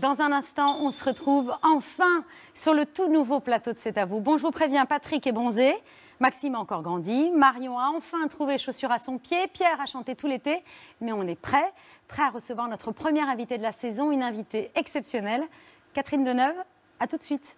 Dans un instant, on se retrouve enfin sur le tout nouveau plateau de C'est à vous. Bon, je vous préviens, Patrick est bronzé, Maxime a encore grandi, Marion a enfin trouvé chaussures à son pied, Pierre a chanté tout l'été, mais on est prêt, prêt à recevoir notre première invitée de la saison, une invitée exceptionnelle, Catherine Deneuve. À tout de suite.